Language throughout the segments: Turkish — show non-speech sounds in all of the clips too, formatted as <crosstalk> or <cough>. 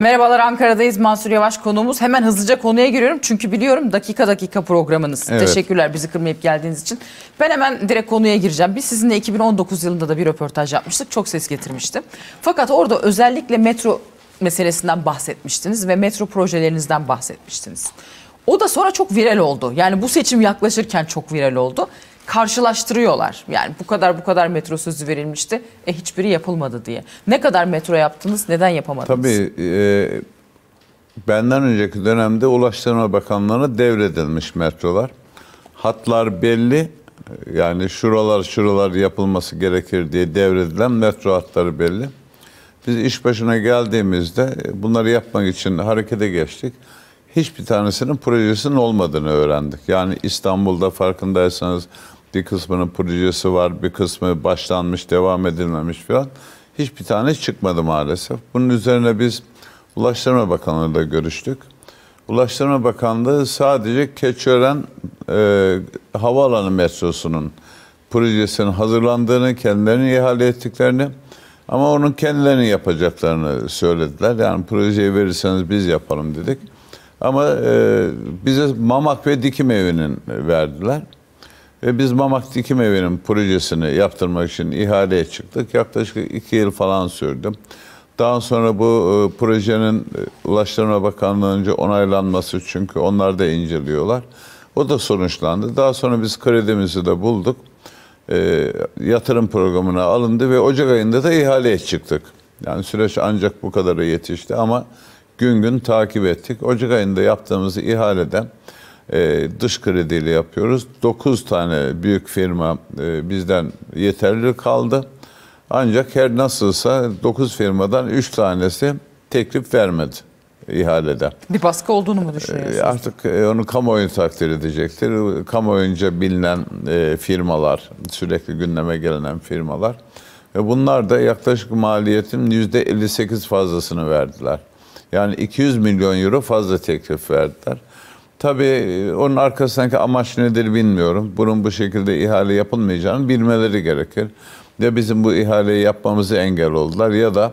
Merhabalar Ankara'dayız Mansur Yavaş konuğumuz. Hemen hızlıca konuya giriyorum çünkü biliyorum dakika dakika programınız. Evet. Teşekkürler bizi kırmayıp geldiğiniz için. Ben hemen direkt konuya gireceğim. Biz sizinle 2019 yılında da bir röportaj yapmıştık. Çok ses getirmişti. Fakat orada özellikle metro meselesinden bahsetmiştiniz ve metro projelerinizden bahsetmiştiniz. O da sonra çok viral oldu. Yani bu seçim yaklaşırken çok viral oldu karşılaştırıyorlar. Yani bu kadar bu kadar metro sözü verilmişti. E hiçbiri yapılmadı diye. Ne kadar metro yaptınız? Neden yapamadınız? Tabii e, benden önceki dönemde Ulaştırma Bakanlığı'na devredilmiş metrolar. Hatlar belli. Yani şuralar şuralar yapılması gerekir diye devredilen metro hatları belli. Biz iş başına geldiğimizde e, bunları yapmak için harekete geçtik hiçbir tanesinin projesinin olmadığını öğrendik. Yani İstanbul'da farkındaysanız bir kısmının projesi var, bir kısmı başlanmış, devam edilmemiş falan. Hiçbir tane çıkmadı maalesef. Bunun üzerine biz Ulaştırma bakanlığı Bakanlığı'yla görüştük. Ulaştırma Bakanlığı sadece Keçiören e, Havaalanı metrosunun projesinin hazırlandığını, kendilerini ihale ettiklerini ama onun kendilerini yapacaklarını söylediler. Yani projeyi verirseniz biz yapalım dedik. Ama e, bize Mamak ve Dikim Evi'nin verdiler. Ve biz Mamak Dikim Evi'nin projesini yaptırmak için ihaleye çıktık. Yaklaşık iki yıl falan sürdüm. Daha sonra bu e, projenin e, Ulaştırma Bakanlığı'nca onaylanması çünkü onlar da inceliyorlar. O da sonuçlandı. Daha sonra biz kredimizi de bulduk. E, yatırım programına alındı ve Ocak ayında da ihaleye çıktık. Yani süreç ancak bu kadarı yetişti ama gün gün takip ettik. Ocak ayında yaptığımız ihaleden ee, dış krediyle yapıyoruz. 9 tane büyük firma e, bizden yeterli kaldı. Ancak her nasılsa 9 firmadan 3 tanesi teklif vermedi ihalede. Bir baskı olduğunu mu düşünüyorsunuz? Ee, artık e, onu kamuoyu takdir edecektir. Kamuoyunca bilinen e, firmalar, sürekli gündeme gelen firmalar. bunlar da yaklaşık maliyetin %58 fazlasını verdiler. Yani 200 milyon euro fazla teklif verdiler. Tabii e, onun arkasındaki amaç nedir bilmiyorum. Bunun bu şekilde ihale yapılmayacağını bilmeleri gerekir. Ya bizim bu ihaleyi yapmamızı engel oldular ya da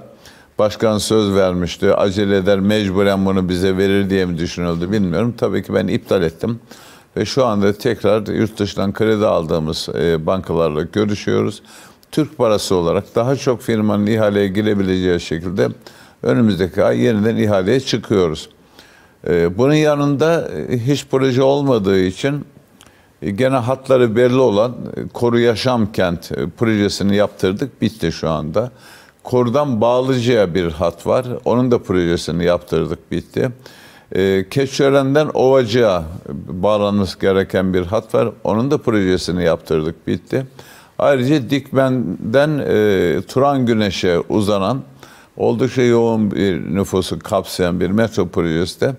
başkan söz vermişti, acele eder, mecburen bunu bize verir diye mi düşünüldü bilmiyorum. Tabii ki ben iptal ettim. Ve şu anda tekrar yurt dışından kredi aldığımız e, bankalarla görüşüyoruz. Türk parası olarak daha çok firmanın ihaleye girebileceği şekilde önümüzdeki ay yeniden ihaleye çıkıyoruz. Ee, bunun yanında e, hiç proje olmadığı için e, gene hatları belli olan e, Koru Yaşam Kent projesini yaptırdık. Bitti şu anda. Koru'dan Bağlıcı'ya bir hat var. Onun da projesini yaptırdık. Bitti. Ee, Keçören'den Ovacı'ya bağlanması gereken bir hat var. Onun da projesini yaptırdık. Bitti. Ayrıca Dikmen'den Turan Güneş'e uzanan oldukça yoğun bir nüfusu kapsayan bir metro projesi de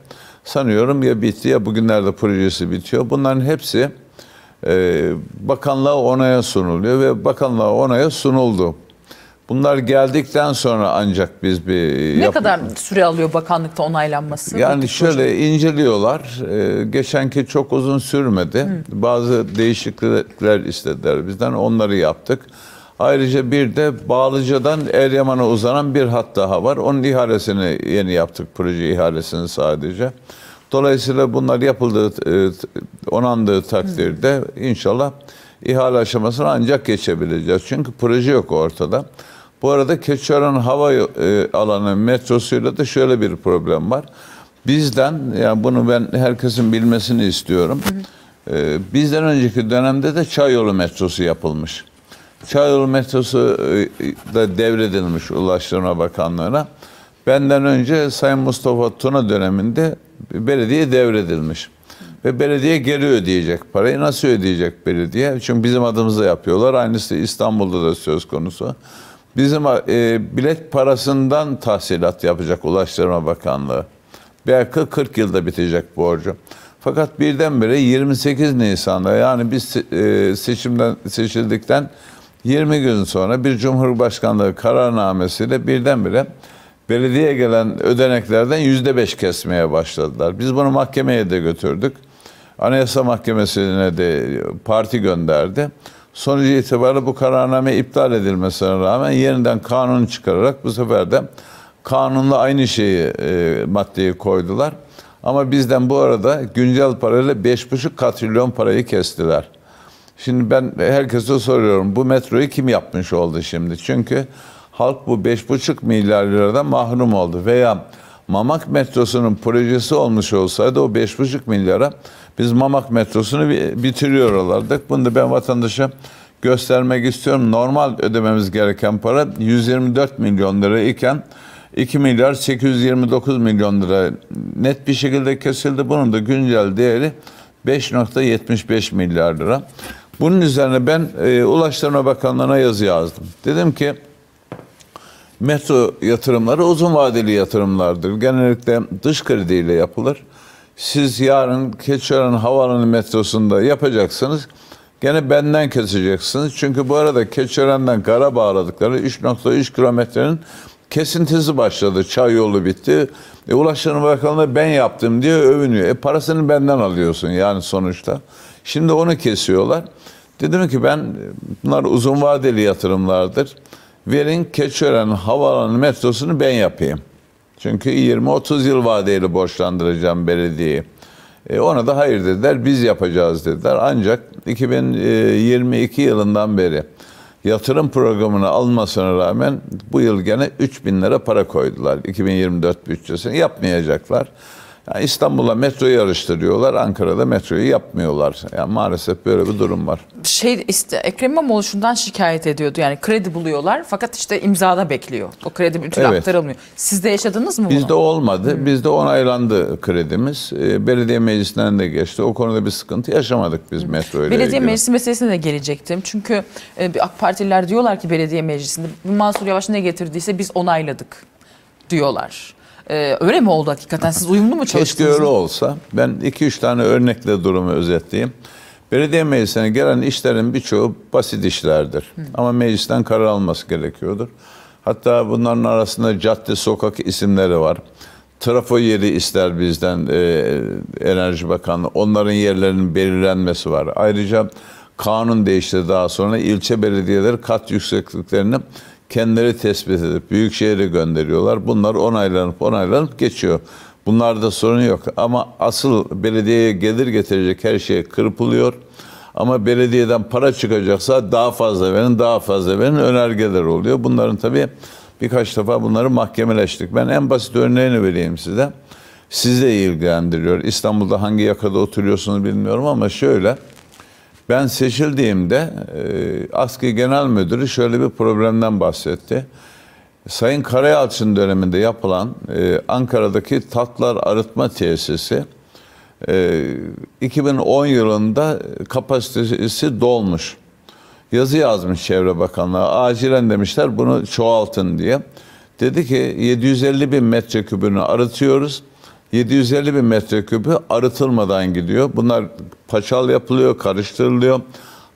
sanıyorum ya bitti ya bugünlerde projesi bitiyor. Bunların hepsi e, bakanlığa onaya sunuluyor ve bakanlığa onaya sunuldu. Bunlar geldikten sonra ancak biz bir... Ne yap- kadar süre alıyor bakanlıkta onaylanması? Yani şöyle hocam. inceliyorlar. Ee, geçenki çok uzun sürmedi. Hı. Bazı değişiklikler istediler bizden. Onları yaptık. Ayrıca bir de Bağlıca'dan Eryaman'a uzanan bir hat daha var. Onun ihalesini yeni yaptık, proje ihalesini sadece. Dolayısıyla bunlar yapıldığı, e, onandığı takdirde inşallah ihale aşamasına ancak geçebileceğiz. Çünkü proje yok ortada. Bu arada Keçiören hava e, alanı metrosuyla da şöyle bir problem var. Bizden, yani bunu ben herkesin bilmesini istiyorum. E, bizden önceki dönemde de Çay yolu metrosu yapılmış. Çağrı metrosu e, e, da devredilmiş Ulaştırma Bakanlığı'na. Benden önce Sayın Mustafa Tuna döneminde belediye devredilmiş. Ve belediye geri ödeyecek parayı. Nasıl ödeyecek belediye? Çünkü bizim adımıza yapıyorlar. Aynısı İstanbul'da da söz konusu. Bizim e, bilet parasından tahsilat yapacak Ulaştırma Bakanlığı. Belki 40 yılda bitecek borcu. Fakat birdenbire 28 Nisan'da yani biz e, seçimden seçildikten 20 gün sonra bir Cumhurbaşkanlığı kararnamesiyle birdenbire belediye gelen ödeneklerden %5 kesmeye başladılar. Biz bunu mahkemeye de götürdük. Anayasa Mahkemesi'ne de parti gönderdi. Sonucu itibariyle bu kararname iptal edilmesine rağmen yeniden kanun çıkararak bu sefer de kanunla aynı şeyi e, maddeyi koydular. Ama bizden bu arada güncel parayla 5,5 katrilyon parayı kestiler. Şimdi ben herkese soruyorum bu metroyu kim yapmış oldu şimdi? Çünkü halk bu 5,5 milyar liradan mahrum oldu veya Mamak metrosunun projesi olmuş olsaydı o 5,5 milyara biz Mamak metrosunu bitiriyor olardık. Bunu da ben vatandaşa göstermek istiyorum. Normal ödememiz gereken para 124 milyon lira iken 2 milyar 829 milyon lira net bir şekilde kesildi. Bunun da güncel değeri 5.75 milyar lira. Bunun üzerine ben e, Ulaştırma Bakanlığı'na yazı yazdım. Dedim ki metro yatırımları uzun vadeli yatırımlardır. Genellikle dış krediyle yapılır. Siz yarın Keçiören Havaalanı metrosunda yapacaksınız. Gene benden keseceksiniz. Çünkü bu arada Keçiören'den kara bağladıkları 3.3 kilometrenin kesintisi başladı. Çay yolu bitti. E, Ulaştırma Bakanlığı ben yaptım diye övünüyor. E, parasını benden alıyorsun yani sonuçta. Şimdi onu kesiyorlar. Dedim ki ben bunlar uzun vadeli yatırımlardır. Verin Keçören Havaalanı metrosunu ben yapayım. Çünkü 20-30 yıl vadeli borçlandıracağım belediyeyi. E ona da hayır dediler, biz yapacağız dediler. Ancak 2022 yılından beri yatırım programını almasına rağmen bu yıl gene 3 bin lira para koydular. 2024 bütçesini yapmayacaklar. Yani İstanbul'a metroyu yarıştırıyorlar, Ankara'da metroyu yapmıyorlar. Yani maalesef böyle bir durum var. Şey işte Ekrem İmamoğlu şundan şikayet ediyordu. Yani kredi buluyorlar fakat işte imzada bekliyor. O kredi bütün evet. aktarılmıyor. Siz de yaşadınız mı bunu? Bizde olmadı. Hmm. Bizde onaylandı kredimiz. Ee, belediye meclisinden de geçti. O konuda bir sıkıntı yaşamadık biz hmm. metro ile Belediye ilgili. meclisi meselesine de gelecektim. Çünkü e, AK Partililer diyorlar ki belediye meclisinde Mansur Yavaş ne getirdiyse biz onayladık diyorlar. Ee, öyle mi oldu hakikaten? Siz uyumlu mu çalıştınız? Keşke öyle olsa. Ben iki üç tane örnekle durumu özetleyeyim. Belediye meclisine gelen işlerin birçoğu basit işlerdir. Hı. Ama meclisten karar alması gerekiyordur. Hatta bunların arasında cadde, sokak isimleri var. Trafo yeri ister bizden e, Enerji Bakanlığı. Onların yerlerinin belirlenmesi var. Ayrıca kanun değişti daha sonra ilçe belediyeleri kat yüksekliklerini kendileri tespit edip büyük büyükşehir'e gönderiyorlar. Bunlar onaylanıp onaylanıp geçiyor. Bunlarda sorun yok. Ama asıl belediyeye gelir getirecek her şey kırpılıyor. Ama belediyeden para çıkacaksa daha fazla verin, daha fazla verin önergeler oluyor. Bunların tabii birkaç defa bunları mahkemeleştik. Ben en basit örneğini vereyim size. Sizi de ilgilendiriyor. İstanbul'da hangi yakada oturuyorsunuz bilmiyorum ama şöyle. Ben seçildiğimde e, Genel Müdürü şöyle bir problemden bahsetti. Sayın Karayalçın döneminde yapılan e, Ankara'daki Tatlar Arıtma Tesisi 2010 e, yılında kapasitesi dolmuş. Yazı yazmış Çevre Bakanlığı. Acilen demişler bunu çoğaltın diye. Dedi ki 750 bin metrekübünü arıtıyoruz. 750 bin metreküpü arıtılmadan gidiyor. Bunlar paçal yapılıyor, karıştırılıyor.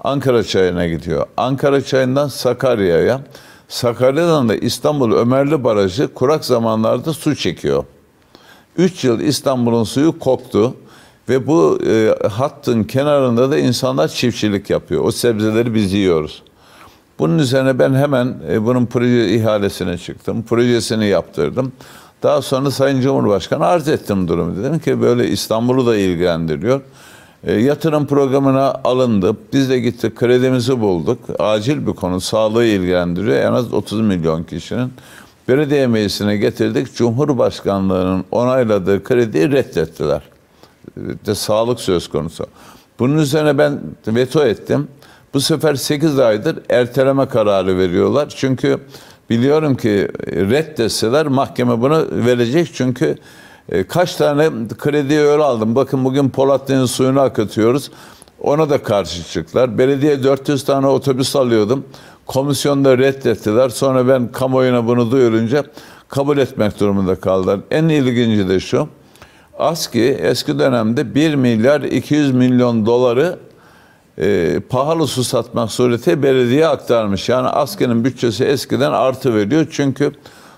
Ankara çayına gidiyor. Ankara çayından Sakarya'ya. Sakarya'dan da İstanbul Ömerli Barajı kurak zamanlarda su çekiyor. 3 yıl İstanbul'un suyu koktu ve bu e, hattın kenarında da insanlar çiftçilik yapıyor. O sebzeleri biz yiyoruz. Bunun üzerine ben hemen e, bunun proje ihalesine çıktım. Projesini yaptırdım. Daha sonra Sayın Cumhurbaşkanı arz ettim durumu. Dedim ki böyle İstanbul'u da ilgilendiriyor. E, yatırım programına alındı. Biz de gittik kredimizi bulduk. Acil bir konu. Sağlığı ilgilendiriyor. En az 30 milyon kişinin. Belediye meclisine getirdik. Cumhurbaşkanlığının onayladığı krediyi reddettiler. De sağlık söz konusu. Bunun üzerine ben veto ettim. Bu sefer 8 aydır erteleme kararı veriyorlar. Çünkü Biliyorum ki reddeseler mahkeme bunu verecek çünkü e, kaç tane kredi öyle aldım. Bakın bugün Polatlı'nın suyunu akıtıyoruz. Ona da karşı çıktılar. Belediye 400 tane otobüs alıyordum. Komisyonda reddettiler. Sonra ben kamuoyuna bunu duyurunca kabul etmek durumunda kaldılar. En ilginci de şu. ASKİ eski dönemde 1 milyar 200 milyon doları e, pahalı su satmak sureti belediye aktarmış. Yani askerin bütçesi eskiden artı veriyor. Çünkü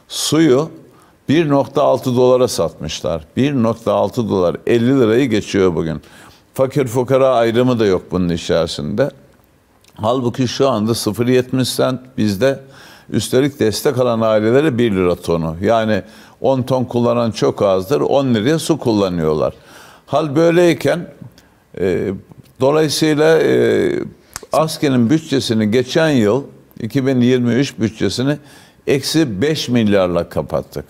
suyu 1.6 dolara satmışlar. 1.6 dolar 50 lirayı geçiyor bugün. Fakir fukara ayrımı da yok bunun içerisinde. Halbuki şu anda 0.70 sent bizde üstelik destek alan ailelere 1 lira tonu. Yani 10 ton kullanan çok azdır. 10 liraya su kullanıyorlar. Hal böyleyken e, Dolayısıyla e, askerin bütçesini geçen yıl 2023 bütçesini eksi 5 milyarla kapattık.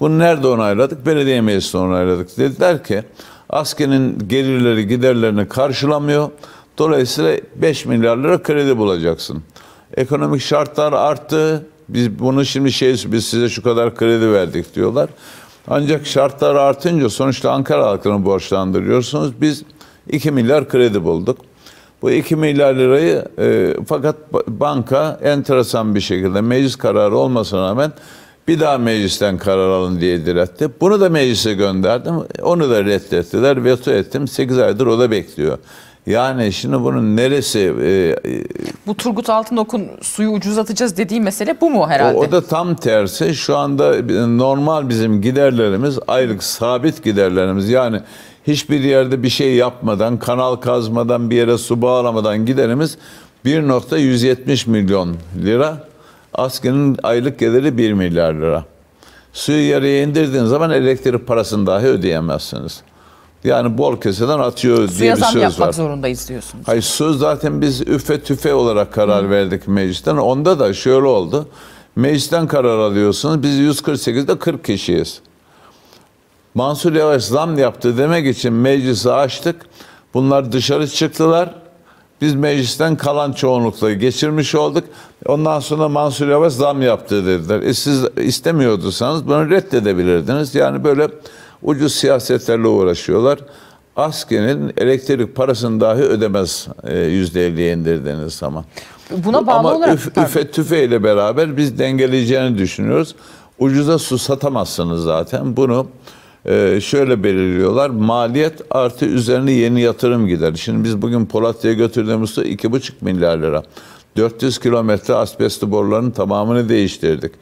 Bunu nerede onayladık? Belediye meclisinde onayladık. Dediler ki askerin gelirleri giderlerini karşılamıyor. Dolayısıyla 5 milyar lira kredi bulacaksın. Ekonomik şartlar arttı. Biz bunu şimdi şey biz size şu kadar kredi verdik diyorlar. Ancak şartlar artınca sonuçta Ankara halkını borçlandırıyorsunuz. Biz 2 milyar kredi bulduk. Bu 2 milyar lirayı e, fakat banka enteresan bir şekilde meclis kararı olmasına rağmen bir daha meclisten karar alın diye diretti. Bunu da meclise gönderdim. Onu da reddettiler. Veto ettim. 8 aydır o da bekliyor. Yani şimdi bunun neresi? E, bu Turgut Altınok'un suyu ucuzlatacağız dediği mesele bu mu herhalde? O, o da tam tersi. Şu anda e, normal bizim giderlerimiz, aylık sabit giderlerimiz yani hiçbir yerde bir şey yapmadan, kanal kazmadan, bir yere su bağlamadan giderimiz 1.170 milyon lira. askerin aylık geliri 1 milyar lira. Suyu yarıya indirdiğiniz zaman elektrik parasını dahi ödeyemezsiniz. Yani bol keseden atıyor Suya diye bir söz var. Suya yapmak zorundayız diyorsunuz. Hayır söz zaten biz üfe tüfe olarak karar Hı. verdik meclisten. Onda da şöyle oldu. Meclisten karar alıyorsunuz. Biz 148'de 40 kişiyiz. Mansur Yavaş zam yaptı demek için meclisi açtık. Bunlar dışarı çıktılar. Biz meclisten kalan çoğunlukla geçirmiş olduk. Ondan sonra Mansur Yavaş zam yaptı dediler. E siz istemiyorduysanız bunu reddedebilirdiniz. Yani böyle ucuz siyasetlerle uğraşıyorlar. Askenin elektrik parasını dahi ödemez e, yüzde %50'ye indirdiğiniz zaman. Buna bağlı Ama olarak... Üf, üfe tüfeyle beraber biz dengeleyeceğini düşünüyoruz. Ucuza su satamazsınız zaten. Bunu ee, şöyle belirliyorlar. Maliyet artı üzerine yeni yatırım gider. Şimdi biz bugün Polatya götürdüğümüzde 2,5 milyar lira. 400 kilometre asbestli boruların tamamını değiştirdik.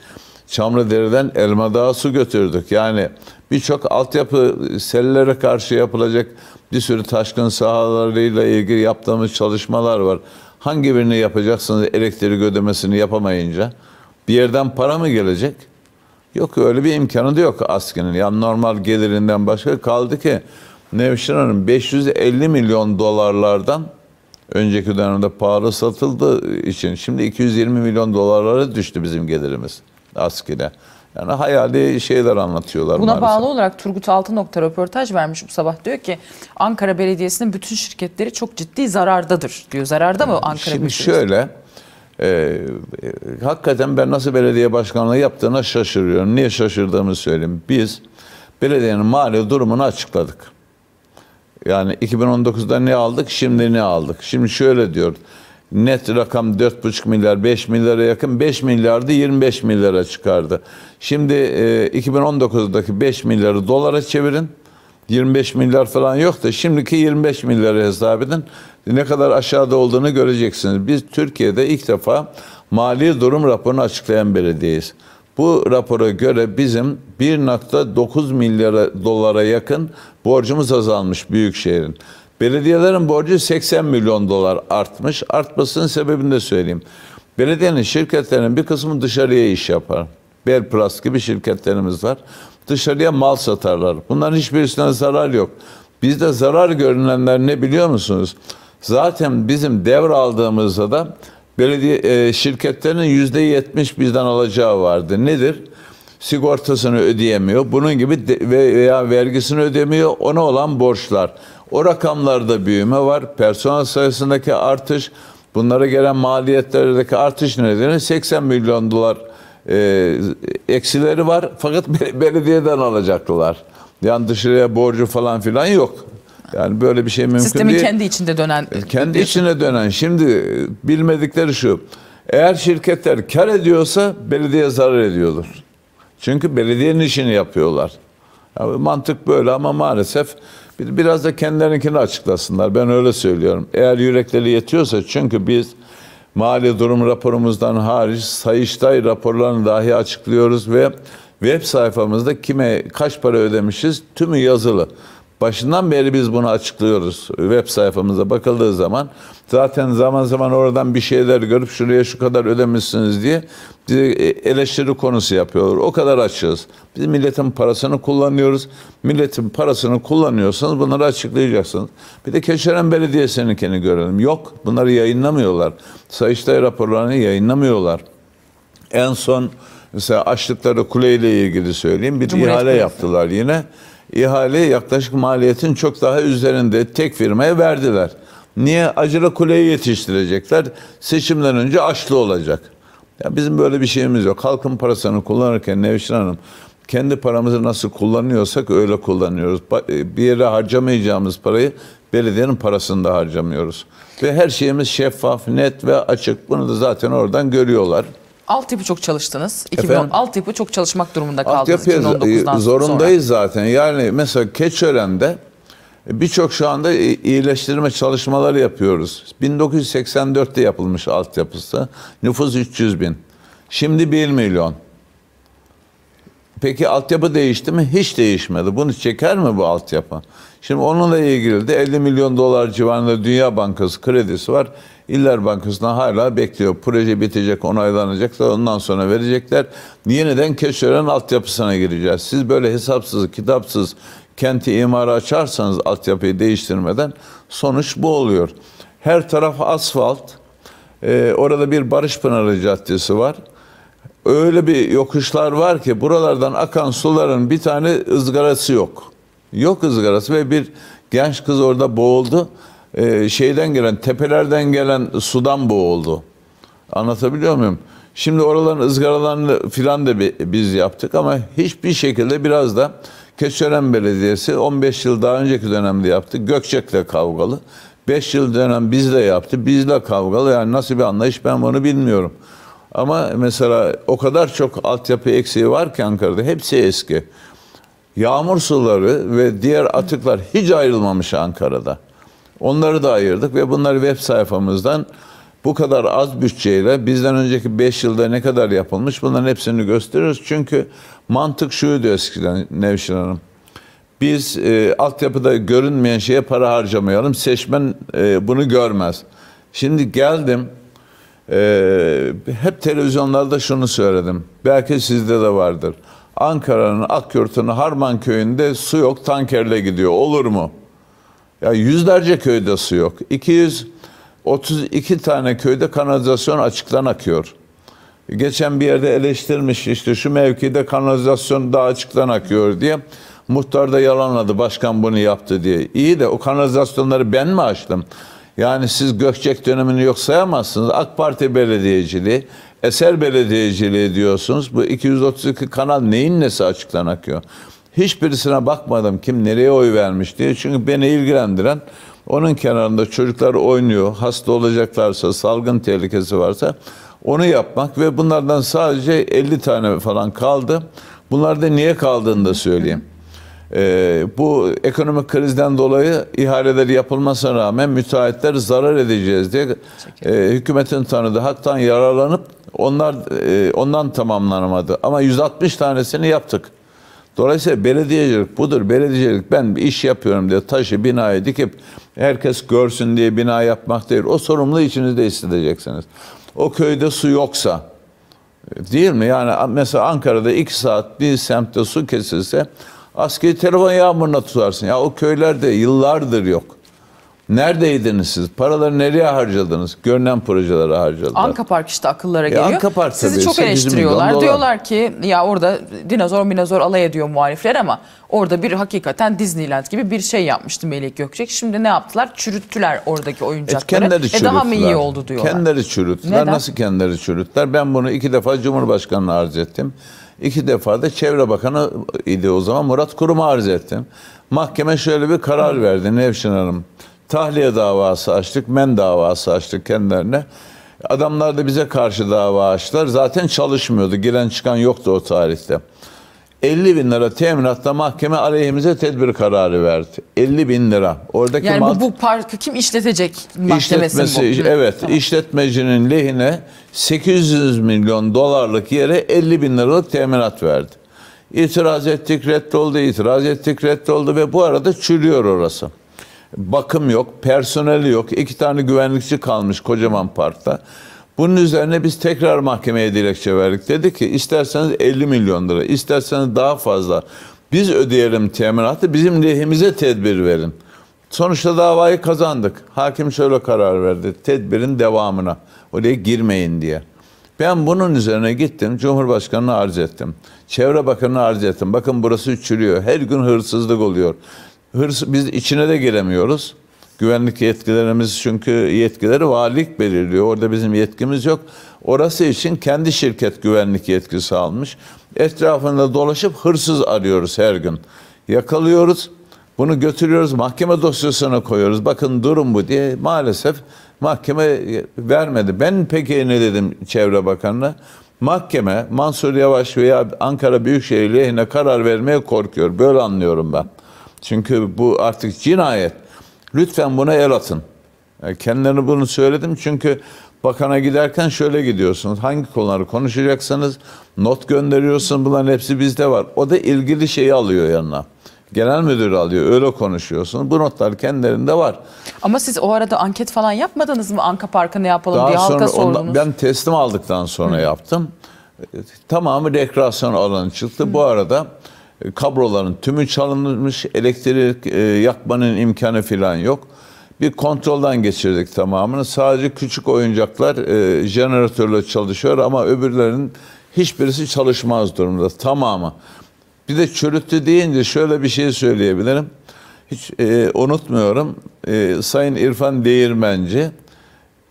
Çamlıdere'den Elma Dağı su götürdük. Yani birçok altyapı sellere karşı yapılacak bir sürü taşkın sahalarıyla ilgili yaptığımız çalışmalar var. Hangi birini yapacaksınız elektrik ödemesini yapamayınca? Bir yerden para mı gelecek? Yok öyle bir imkanı da yok askının. Yani normal gelirinden başka kaldı ki Nevşin Hanım 550 milyon dolarlardan önceki dönemde pahalı satıldı için şimdi 220 milyon dolarlara düştü bizim gelirimiz askine. Yani hayali şeyler anlatıyorlar Buna maalesef. bağlı olarak Turgut Altınok'ta röportaj vermiş bu sabah. Diyor ki Ankara Belediyesi'nin bütün şirketleri çok ciddi zarardadır diyor. Zararda mı Ankara Belediyesi? Şimdi şöyle ee, hakikaten ben nasıl belediye başkanlığı yaptığına şaşırıyorum. Niye şaşırdığımı söyleyeyim. Biz belediyenin mali durumunu açıkladık. Yani 2019'da ne aldık, şimdi ne aldık? Şimdi şöyle diyor. Net rakam 4,5 milyar, 5 milyara yakın. 5 milyardı 25 milyara çıkardı. Şimdi e, 2019'daki 5 milyarı dolara çevirin. 25 milyar falan yok da şimdiki 25 milyarı hesap edin ne kadar aşağıda olduğunu göreceksiniz. Biz Türkiye'de ilk defa mali durum raporunu açıklayan belediyeyiz. Bu rapora göre bizim 1.9 milyara dolara yakın borcumuz azalmış büyük şehrin. Belediyelerin borcu 80 milyon dolar artmış. Artmasının sebebini de söyleyeyim. Belediyenin şirketlerinin bir kısmı dışarıya iş yapar. Belpras gibi şirketlerimiz var. Dışarıya mal satarlar. Bunların hiçbirisinden zarar yok. Bizde zarar görünenler ne biliyor musunuz? Zaten bizim devraldığımızda da belediye e, şirketlerin yüzde yetmiş bizden alacağı vardı. Nedir? Sigortasını ödeyemiyor. Bunun gibi de, veya vergisini ödemiyor. Ona olan borçlar. O rakamlarda büyüme var. Personel sayısındaki artış, bunlara gelen maliyetlerdeki artış nedeni 80 milyon dolar e, eksileri var. Fakat belediyeden alacaklılar. Yani dışarıya borcu falan filan yok. Yani böyle bir şey mümkün Sistemin değil. Sistemin kendi içinde dönen. E, kendi diyorsun. içine dönen. Şimdi e, bilmedikleri şu. Eğer şirketler kar ediyorsa belediye zarar ediyordur. Çünkü belediyenin işini yapıyorlar. Yani mantık böyle ama maalesef biraz da kendilerinkini açıklasınlar. Ben öyle söylüyorum. Eğer yürekleri yetiyorsa çünkü biz mali durum raporumuzdan hariç Sayıştay raporlarını dahi açıklıyoruz ve web sayfamızda kime kaç para ödemişiz tümü yazılı. Başından beri biz bunu açıklıyoruz. Web sayfamıza bakıldığı zaman zaten zaman zaman oradan bir şeyler görüp şuraya şu kadar ödemişsiniz diye bizi e, eleştiri konusu yapıyorlar. O kadar açığız. Biz milletin parasını kullanıyoruz. Milletin parasını kullanıyorsanız bunları açıklayacaksınız. Bir de Keşeren Belediyesi'ninkini görelim. Yok bunları yayınlamıyorlar. Sayıştay raporlarını yayınlamıyorlar. En son mesela açtıkları kuleyle ilgili söyleyeyim. Bir ihale yaptılar yine ihale yaklaşık maliyetin çok daha üzerinde tek firmaya verdiler. Niye? Acıra Kule'yi yetiştirecekler. Seçimden önce açlı olacak. Ya bizim böyle bir şeyimiz yok. Halkın parasını kullanırken Nevşin Hanım kendi paramızı nasıl kullanıyorsak öyle kullanıyoruz. E, bir yere harcamayacağımız parayı belediyenin parasını da harcamıyoruz. Ve her şeyimiz şeffaf, net ve açık. Bunu da zaten oradan görüyorlar altyapı çok çalıştınız. 2010 Efendim? altyapı çok çalışmak durumunda kaldınız Altyapıya 2019'dan e, zorundayız zaten. Yani mesela Keçören'de e, birçok şu anda iyileştirme çalışmaları yapıyoruz. 1984'te yapılmış altyapısı. Nüfus 300 bin. Şimdi 1 milyon. Peki altyapı değişti mi? Hiç değişmedi. Bunu çeker mi bu altyapı? Şimdi onunla ilgili de 50 milyon dolar civarında Dünya Bankası kredisi var. İller Bankası'na hala bekliyor. Proje bitecek, onaylanacak da ondan sonra verecekler. Yeniden Keşören altyapısına gireceğiz. Siz böyle hesapsız, kitapsız kenti imara açarsanız altyapıyı değiştirmeden sonuç bu oluyor. Her taraf asfalt. Ee, orada bir Barış Pınarı Caddesi var. Öyle bir yokuşlar var ki buralardan akan suların bir tane ızgarası yok. Yok ızgarası ve bir genç kız orada boğuldu. Ee, şeyden gelen, tepelerden gelen sudan boğuldu. Anlatabiliyor muyum? Şimdi oraların ızgaralarını filan da biz yaptık ama hiçbir şekilde biraz da Keçören Belediyesi 15 yıl daha önceki dönemde yaptı. Gökçek'le kavgalı. 5 yıl dönem bizle yaptı. Bizle kavgalı. Yani nasıl bir anlayış ben bunu bilmiyorum. Ama mesela o kadar çok altyapı eksiği var ki Ankara'da hepsi eski. Yağmur suları ve diğer atıklar hiç ayrılmamış Ankara'da. Onları da ayırdık ve bunları web sayfamızdan bu kadar az bütçeyle bizden önceki 5 yılda ne kadar yapılmış bunların hepsini gösteriyoruz. Çünkü mantık şuydu eskiden Nevşin Hanım. Biz e, altyapıda görünmeyen şeye para harcamayalım. Seçmen e, bunu görmez. Şimdi geldim ee, hep televizyonlarda şunu söyledim. Belki sizde de vardır. Ankara'nın Akyurt'un Harman köyünde su yok tankerle gidiyor. Olur mu? Ya yüzlerce köyde su yok. 232 tane köyde kanalizasyon açıktan akıyor. Geçen bir yerde eleştirmiş işte şu mevkide kanalizasyon daha açıktan akıyor diye. Muhtar da yalanladı başkan bunu yaptı diye. İyi de o kanalizasyonları ben mi açtım? Yani siz Gökçek dönemini yok sayamazsınız. AK Parti belediyeciliği, Eser belediyeciliği diyorsunuz. Bu 232 kanal neyin nesi açıktan akıyor? Hiçbirisine bakmadım kim nereye oy vermiş diye. Çünkü beni ilgilendiren onun kenarında çocuklar oynuyor. Hasta olacaklarsa, salgın tehlikesi varsa onu yapmak ve bunlardan sadece 50 tane falan kaldı. Bunlar da niye kaldığını da söyleyeyim. Ee, bu ekonomik krizden dolayı ihaleleri yapılmasına rağmen müteahhitler zarar edeceğiz diye e, hükümetin tanıdığı haktan yararlanıp onlar e, ondan tamamlanamadı. Ama 160 tanesini yaptık. Dolayısıyla belediyecilik budur. Belediyecilik ben bir iş yapıyorum diye taşı binaya dikip herkes görsün diye bina yapmak değil. O sorumlu içinizde hissedeceksiniz. O köyde su yoksa e, değil mi? Yani mesela Ankara'da iki saat bir semtte su kesilse Askeri telefon yağmuruna tutarsın. Ya o köylerde yıllardır yok. Neredeydiniz siz? Paraları nereye harcadınız? Görünen projelere harcadılar. Anka Park işte akıllara e, geliyor. E, Anka Park Sizi çok eleştiriyorlar. Diyorlar ki ya orada dinozor minozor alay ediyor muhalifler ama orada bir hakikaten Disneyland gibi bir şey yapmıştı Melek Gökçek. Şimdi ne yaptılar? Çürüttüler oradaki oyuncakları. E, kendileri çürüttüler. E, daha mı iyi oldu diyorlar. Kendileri çürüttüler. Neden? Nasıl kendileri çürüttüler? Ben bunu iki defa Cumhurbaşkanı'na arz ettim. İki defa da Çevre Bakanı idi o zaman Murat Kurum'a arz ettim. Mahkeme şöyle bir karar verdi Nevşin Hanım. Tahliye davası açtık, men davası açtık kendilerine. Adamlar da bize karşı dava açtılar. Zaten çalışmıyordu. Giren çıkan yoktu o tarihte. 50 bin lira teminatta mahkeme aleyhimize tedbir kararı verdi. 50 bin lira. Oradaki yani bu, bu parkı kim işletecek mahkemesi İşletmesi bu? Evet. Tamam. işletmecinin lehine 800 milyon dolarlık yere 50 bin liralık teminat verdi. İtiraz ettik reddoldu, itiraz ettik reddoldu ve bu arada çürüyor orası. Bakım yok, personeli yok. iki tane güvenlikçi kalmış kocaman parkta. Bunun üzerine biz tekrar mahkemeye dilekçe verdik. Dedi ki isterseniz 50 milyon lira, isterseniz daha fazla. Biz ödeyelim teminatı, bizim lehimize tedbir verin. Sonuçta davayı kazandık. Hakim şöyle karar verdi. Tedbirin devamına. Oraya girmeyin diye. Ben bunun üzerine gittim. Cumhurbaşkanına arz ettim. Çevre Bakanı'na arz ettim. Bakın burası çürüyor. Her gün hırsızlık oluyor. Hırs, biz içine de giremiyoruz. Güvenlik yetkilerimiz çünkü yetkileri valilik belirliyor. Orada bizim yetkimiz yok. Orası için kendi şirket güvenlik yetkisi almış. Etrafında dolaşıp hırsız arıyoruz her gün. Yakalıyoruz. Bunu götürüyoruz mahkeme dosyasına koyuyoruz. Bakın durum bu diye maalesef mahkeme vermedi. Ben peki ne dedim Çevre Bakanı'na? Mahkeme Mansur Yavaş veya Ankara Büyükşehir lehine karar vermeye korkuyor. Böyle anlıyorum ben. Çünkü bu artık cinayet. Lütfen buna el atın. E, kendilerine bunu söyledim çünkü bakana giderken şöyle gidiyorsunuz. Hangi konuları konuşacaksanız not gönderiyorsun. Bunların hepsi bizde var. O da ilgili şeyi alıyor yanına genel müdür alıyor. Öyle konuşuyorsun. Bu notlar kendilerinde var. Ama siz o arada anket falan yapmadınız mı? Anka Park'a ne yapalım Daha diye sonra halka sordunuz. Ondan, ben teslim aldıktan sonra Hı. yaptım. Tamamı rekreasyon alanı çıktı. Hı. Bu arada e, kabroların tümü çalınmış. Elektrik e, yakmanın imkanı falan yok. Bir kontroldan geçirdik tamamını. Sadece küçük oyuncaklar e, jeneratörle çalışıyor ama öbürlerinin hiçbirisi çalışmaz durumda tamamı. Bir de çürüttü deyince şöyle bir şey söyleyebilirim. Hiç e, unutmuyorum. E, Sayın İrfan Değirmenci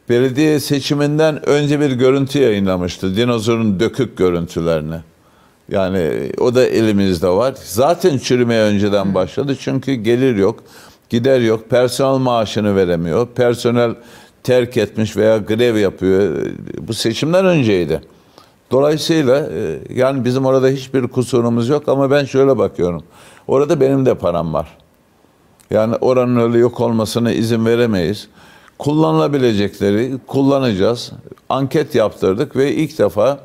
belediye seçiminden önce bir görüntü yayınlamıştı. Dinozorun dökük görüntülerini. Yani o da elimizde var. Zaten çürümeye önceden başladı. Çünkü gelir yok, gider yok. Personel maaşını veremiyor. Personel terk etmiş veya grev yapıyor. Bu seçimden önceydi. Dolayısıyla e, yani bizim orada hiçbir kusurumuz yok ama ben şöyle bakıyorum. Orada benim de param var. Yani oranın öyle yok olmasına izin veremeyiz. Kullanılabilecekleri kullanacağız. Anket yaptırdık ve ilk defa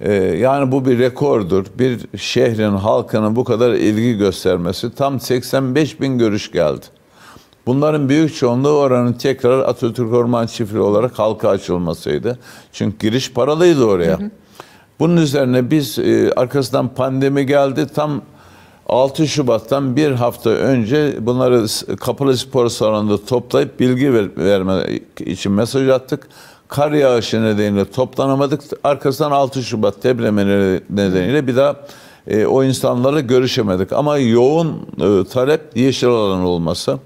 e, yani bu bir rekordur. Bir şehrin halkının bu kadar ilgi göstermesi. Tam 85 bin görüş geldi. Bunların büyük çoğunluğu oranın tekrar Atatürk Orman Çiftliği olarak halka açılmasıydı. Çünkü giriş paralıydı oraya. Hı hı. Bunun üzerine biz e, arkasından pandemi geldi. Tam 6 Şubat'tan bir hafta önce bunları kapalı spor salonunda toplayıp bilgi ver, verme için mesaj attık. Kar yağışı nedeniyle toplanamadık. Arkasından 6 Şubat depremi nedeniyle bir daha e, o insanlarla görüşemedik. Ama yoğun e, talep yeşil alan olması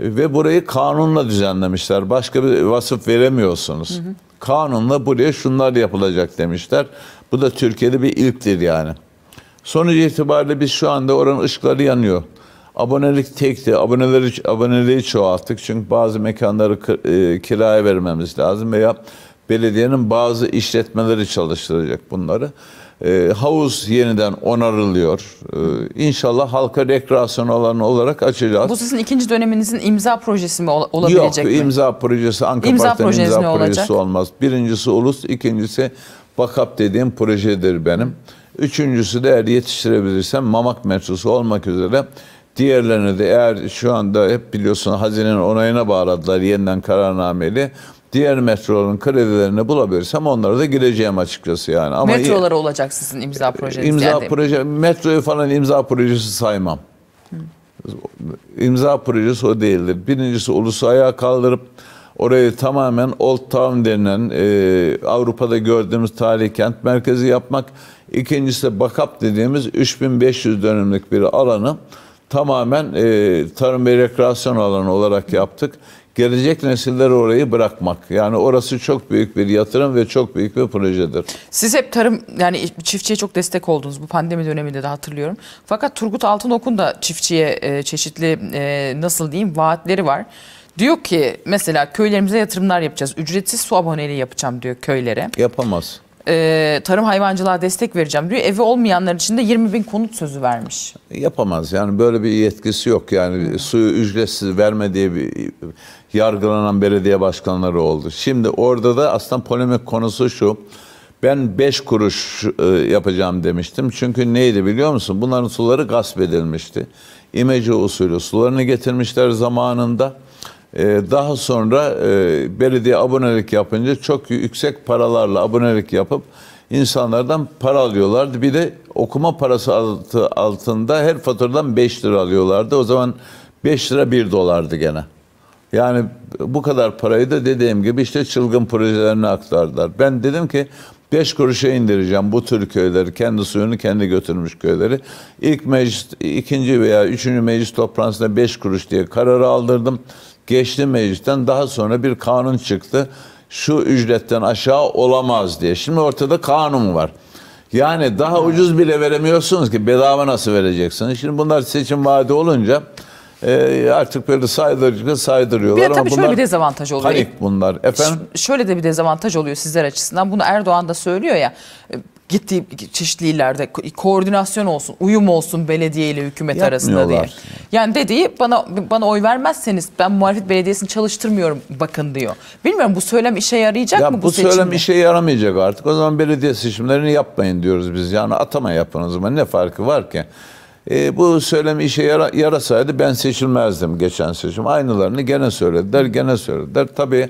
ve burayı kanunla düzenlemişler. Başka bir vasıf veremiyorsunuz. Hı hı. Kanunla buraya şunlar yapılacak demişler. Bu da Türkiye'de bir ilktir yani. Sonuç itibariyle biz şu anda oranın ışıkları yanıyor. Abonelik tekti. Aboneleri, aboneliği çoğalttık. Çünkü bazı mekanları e, kiraya vermemiz lazım veya belediyenin bazı işletmeleri çalıştıracak bunları. E, havuz yeniden onarılıyor. E, inşallah halka rekreasyon alanı olarak açacağız. Bu sizin ikinci döneminizin imza projesi mi ol- olabilecek Yok, mi? Yok imza projesi Ankara imza projesi imza projesi olacak? olmaz. Birincisi ulus, ikincisi Vakap dediğim projedir benim. Üçüncüsü de eğer yetiştirebilirsem mamak mevzusu olmak üzere diğerlerini de eğer şu anda hep biliyorsun hazinenin onayına bağladılar yeniden kararnameli. Diğer metroların kredilerini bulabilirsem onlara da gireceğim açıkçası yani. Ama Metrolara olacak sizin imza e, projeniz. İmza yani proje, metroyu falan imza projesi saymam. Hı. İmza projesi o değildir. Birincisi ulusu ayağa kaldırıp Orayı tamamen Old Town denilen e, Avrupa'da gördüğümüz tarihi kent merkezi yapmak. İkincisi de Bakap dediğimiz 3500 dönümlük bir alanı tamamen e, tarım ve rekreasyon alanı olarak yaptık. Gelecek nesiller orayı bırakmak. Yani orası çok büyük bir yatırım ve çok büyük bir projedir. Siz hep tarım yani çiftçiye çok destek oldunuz bu pandemi döneminde de hatırlıyorum. Fakat Turgut Altınok'un da çiftçiye e, çeşitli e, nasıl diyeyim vaatleri var. Diyor ki mesela köylerimize yatırımlar yapacağız. Ücretsiz su aboneliği yapacağım diyor köylere. Yapamaz. Ee, tarım hayvancılığa destek vereceğim diyor. Evi olmayanlar için de 20 bin konut sözü vermiş. Yapamaz yani böyle bir yetkisi yok. Yani Hı. suyu ücretsiz verme diye bir yargılanan belediye başkanları oldu. Şimdi orada da aslında polemik konusu şu. Ben 5 kuruş e, yapacağım demiştim. Çünkü neydi biliyor musun? Bunların suları gasp edilmişti. İmece usulü sularını getirmişler zamanında ee, daha sonra e, belediye abonelik yapınca çok yüksek paralarla abonelik yapıp insanlardan para alıyorlardı. Bir de okuma parası altı altında her faturadan 5 lira alıyorlardı. O zaman 5 lira 1 dolardı gene. Yani bu kadar parayı da dediğim gibi işte çılgın projelerine aktardılar. Ben dedim ki 5 kuruşa indireceğim bu tür köyleri. Kendi suyunu kendi götürmüş köyleri. İlk meclis, ikinci veya üçüncü meclis toplantısında 5 kuruş diye kararı aldırdım geçti meclisten daha sonra bir kanun çıktı. Şu ücretten aşağı olamaz diye. Şimdi ortada kanun var. Yani daha ucuz bile veremiyorsunuz ki bedava nasıl vereceksiniz? Şimdi bunlar seçim vaadi olunca e, artık böyle saydırıcı saydırıyorlar. Bir de tabii şöyle bir dezavantaj oluyor. Panik bunlar. Efendim? Ş şöyle de bir dezavantaj oluyor sizler açısından. Bunu Erdoğan da söylüyor ya gittiği çeşitli illerde koordinasyon olsun, uyum olsun belediye ile hükümet arasında diye. Yani dediği bana bana oy vermezseniz ben muhalefet belediyesini çalıştırmıyorum bakın diyor. Bilmiyorum bu söylem işe yarayacak ya mı bu, bu seçimde? Bu söylem işe yaramayacak artık. O zaman belediye seçimlerini yapmayın diyoruz biz. Yani atama yapınız mı ne farkı var ki? E, bu söylem işe yara, yarasaydı ben seçilmezdim geçen seçim. Aynılarını gene söylediler, gene söylediler. Tabii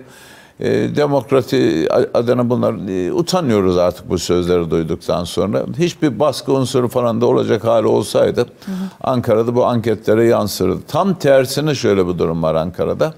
e, demokrati adına bunlar e, utanıyoruz artık bu sözleri duyduktan sonra. Hiçbir baskı unsuru falan da olacak hali olsaydı Ankara'da bu anketlere yansırdı. Tam tersine şöyle bir durum var Ankara'da.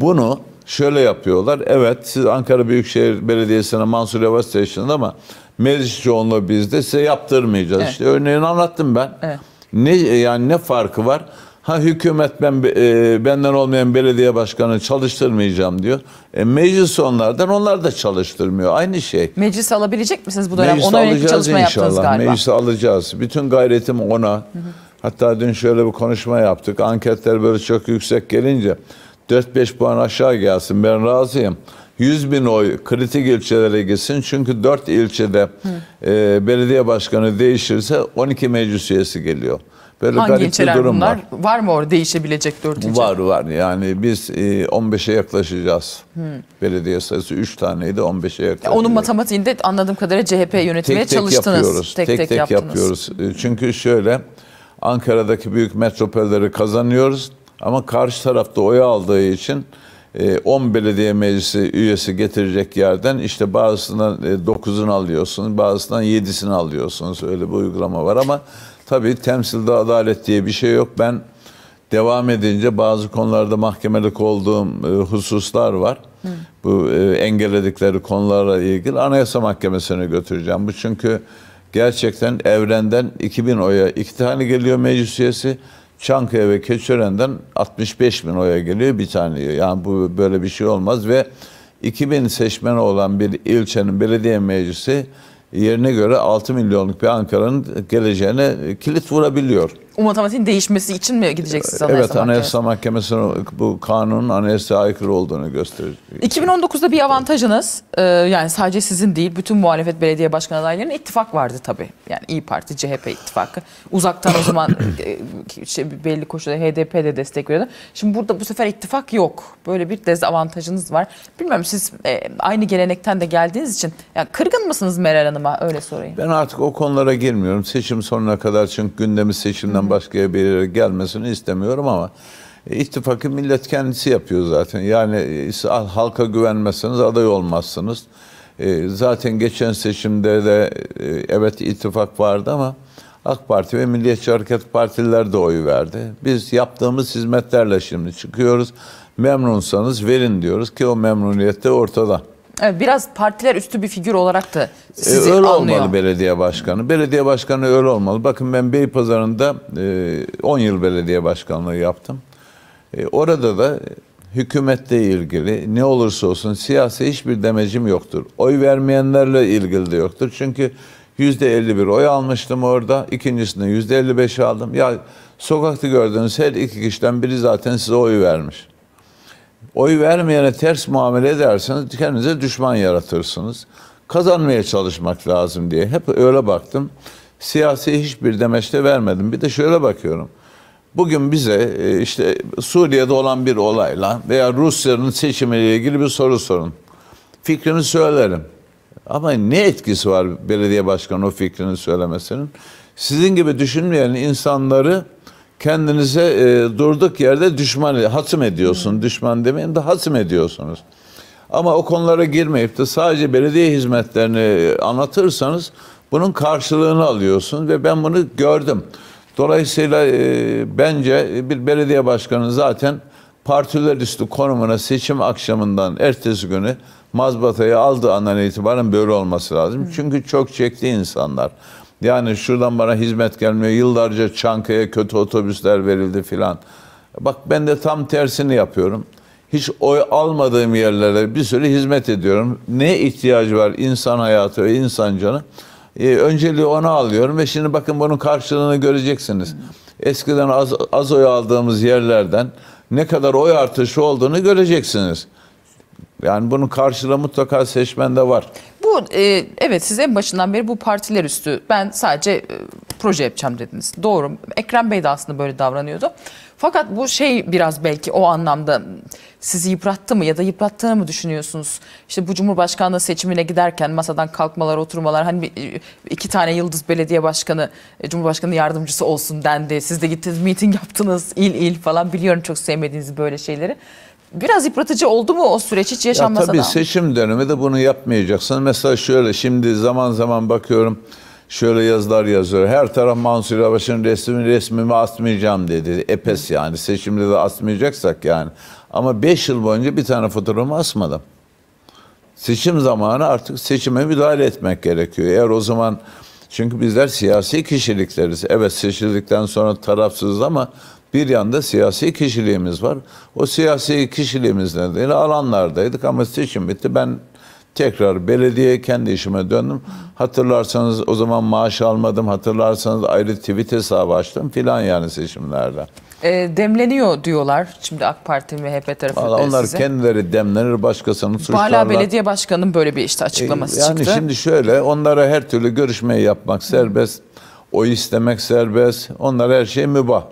Bunu şöyle yapıyorlar. Evet siz Ankara Büyükşehir Belediyesi'ne Mansur Yavaş seçtiniz ama meclis çoğunluğu bizde size yaptırmayacağız. Evet. İşte örneğini anlattım ben. Evet. Ne yani ne farkı var? Ha hükümet ben e, benden olmayan belediye başkanı çalıştırmayacağım diyor. E, meclis onlardan onlar da çalıştırmıyor. Aynı şey. Meclis alabilecek misiniz bu dönem? Meclis ona alacağız çalışma inşallah. Meclis alacağız. Bütün gayretim ona. Hı hı. Hatta dün şöyle bir konuşma yaptık. Anketler böyle çok yüksek gelince 4-5 puan aşağı gelsin ben razıyım. 100 bin oy kritik ilçelere gitsin. Çünkü 4 ilçede e, belediye başkanı değişirse 12 meclis üyesi geliyor. Böyle Hangi ilçeler durum bunlar? Var. var mı orada değişebilecek dört ilçe? Var var yani biz 15'e yaklaşacağız. Hmm. Belediye sayısı 3 taneydi 15'e yaklaşacağız. Onun matematiğinde anladığım kadarıyla CHP yönetimine tek, tek çalıştınız. Yapıyoruz. Tek tek, tek, tek yapıyoruz. E, çünkü şöyle Ankara'daki büyük metropolleri kazanıyoruz ama karşı tarafta oy aldığı için 10 e, belediye meclisi üyesi getirecek yerden işte bazısından 9'unu e, alıyorsun, bazısından 7'sini alıyorsunuz. Öyle bir uygulama var ama Tabii temsilde adalet diye bir şey yok. Ben devam edince bazı konularda mahkemelik olduğum e, hususlar var. Hı. Bu e, engelledikleri konularla ilgili Anayasa Mahkemesi'ne götüreceğim. Bu çünkü gerçekten evrenden 2000 oya iki tane geliyor meclis üyesi. Çankaya ve Keçören'den 65 bin oya geliyor bir tane. Yani bu böyle bir şey olmaz ve 2000 seçmeni olan bir ilçenin belediye meclisi yerine göre 6 milyonluk bir Ankara'nın geleceğine kilit vurabiliyor. O matematiğin değişmesi için mi gideceksiniz Anayasa Evet Anayasa Mahkemesi'ne Mahkemesi bu kanunun anayasaya aykırı olduğunu gösterir. 2019'da bir avantajınız e, yani sadece sizin değil bütün muhalefet belediye başkan adaylarının ittifak vardı tabii. Yani İyi Parti, CHP ittifakı. Uzaktan o <coughs> zaman e, şey, belli koşulda HDP de destekliyordu. Şimdi burada bu sefer ittifak yok. Böyle bir dezavantajınız var. Bilmiyorum siz e, aynı gelenekten de geldiğiniz için yani kırgın mısınız Meral Hanım'a öyle sorayım. Ben artık o konulara girmiyorum. Seçim sonuna kadar çünkü gündemi seçimden Benden başka bir gelmesini istemiyorum ama e, ittifakı millet kendisi yapıyor zaten. Yani e, halka güvenmezseniz aday olmazsınız. E, zaten geçen seçimde de evet ittifak vardı ama AK Parti ve Milliyetçi Hareket Partiler de oy verdi. Biz yaptığımız hizmetlerle şimdi çıkıyoruz. Memnunsanız verin diyoruz ki o memnuniyet de ortada biraz partiler üstü bir figür olarak da e, sizi ee, öyle anlıyor. olmalı belediye başkanı. Belediye başkanı öyle olmalı. Bakın ben Beypazarı'nda e, 10 yıl belediye başkanlığı yaptım. E, orada da hükümetle ilgili ne olursa olsun siyasi hiçbir demecim yoktur. Oy vermeyenlerle ilgili de yoktur. Çünkü %51 oy almıştım orada. İkincisinde %55 aldım. Ya sokakta gördüğünüz her iki kişiden biri zaten size oy vermiş. Oy vermeyene ters muamele ederseniz kendinize düşman yaratırsınız. Kazanmaya çalışmak lazım diye hep öyle baktım. Siyasi hiçbir demeçte vermedim. Bir de şöyle bakıyorum. Bugün bize e, işte Suriye'de olan bir olayla veya Rusya'nın seçimiyle ilgili bir soru sorun. Fikrimi söylerim. Ama ne etkisi var belediye başkanı o fikrini söylemesinin? Sizin gibi düşünmeyen insanları kendinize e, durduk yerde düşman, hasım ediyorsun. Hmm. Düşman demeyin de hasım ediyorsunuz. Ama o konulara girmeyip de sadece belediye hizmetlerini e, anlatırsanız bunun karşılığını alıyorsun ve ben bunu gördüm. Dolayısıyla e, bence e, bir belediye başkanı zaten partiler üstü konumuna seçim akşamından ertesi günü mazbatayı aldığı andan itibaren böyle olması lazım. Hı. Çünkü çok çekti insanlar. Yani şuradan bana hizmet gelmiyor. Yıllarca Çankaya kötü otobüsler verildi filan. Bak ben de tam tersini yapıyorum. Hiç oy almadığım yerlere bir sürü hizmet ediyorum. Ne ihtiyacı var insan hayatı ve insan canı? Ee, önceliği ona alıyorum ve şimdi bakın bunun karşılığını göreceksiniz. Eskiden az, az oy aldığımız yerlerden ne kadar oy artışı olduğunu göreceksiniz. Yani bunun karşılığı mutlaka seçmende var. Bu e, evet siz en başından beri bu partiler üstü ben sadece e, proje yapacağım dediniz. Doğru. Ekrem Bey de aslında böyle davranıyordu. Fakat bu şey biraz belki o anlamda sizi yıprattı mı ya da yıprattığını mı düşünüyorsunuz? İşte bu Cumhurbaşkanlığı seçimine giderken masadan kalkmalar, oturmalar hani e, iki tane Yıldız Belediye Başkanı, e, Cumhurbaşkanı yardımcısı olsun dendi. Siz de gittiniz, miting yaptınız il il falan biliyorum çok sevmediğiniz böyle şeyleri. Biraz yıpratıcı oldu mu o süreç hiç yaşanmasa ya tabii da? Tabii seçim dönemi de bunu yapmayacaksın. Mesela şöyle şimdi zaman zaman bakıyorum şöyle yazılar yazıyor. Her taraf Mansur Yavaş'ın resmini resmimi asmayacağım dedi. Epes yani seçimde de asmayacaksak yani. Ama 5 yıl boyunca bir tane fotoğrafımı asmadım. Seçim zamanı artık seçime müdahale etmek gerekiyor. Eğer o zaman çünkü bizler siyasi kişilikleriz. Evet seçildikten sonra tarafsız ama bir yanda siyasi kişiliğimiz var. O siyasi kişiliğimiz nedeniyle alanlardaydık ama seçim bitti. Ben tekrar belediyeye kendi işime döndüm. Hatırlarsanız o zaman maaş almadım. Hatırlarsanız ayrı tweet hesabı açtım filan yani seçimlerde. E, demleniyor diyorlar şimdi AK Parti MHP tarafından Vallahi onlar size. kendileri demlenir başkasını suçlarlar. Hala belediye başkanının böyle bir işte e, açıklaması e, yani çıktı. Yani şimdi şöyle onlara her türlü görüşmeyi yapmak serbest. Oy istemek serbest. Onlara her şey mübah.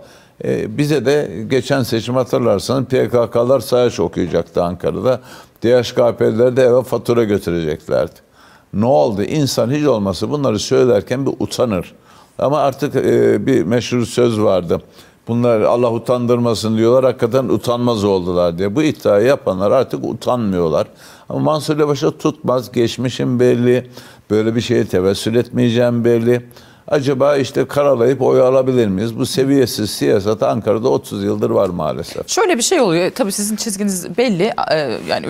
E, bize de geçen seçim hatırlarsanız PKK'lar sayaç okuyacaktı Ankara'da. DHKP'liler de eve fatura götüreceklerdi. Ne oldu? İnsan hiç olmasa bunları söylerken bir utanır. Ama artık e, bir meşhur söz vardı. Bunlar Allah utandırmasın diyorlar. Hakikaten utanmaz oldular diye. Bu iddiayı yapanlar artık utanmıyorlar. Ama Mansur Yavaş'a tutmaz. Geçmişim belli. Böyle bir şeye tevessül etmeyeceğim belli acaba işte karalayıp oy alabilir miyiz? Bu seviyesiz siyaset Ankara'da 30 yıldır var maalesef. Şöyle bir şey oluyor. E, tabii sizin çizginiz belli. E, yani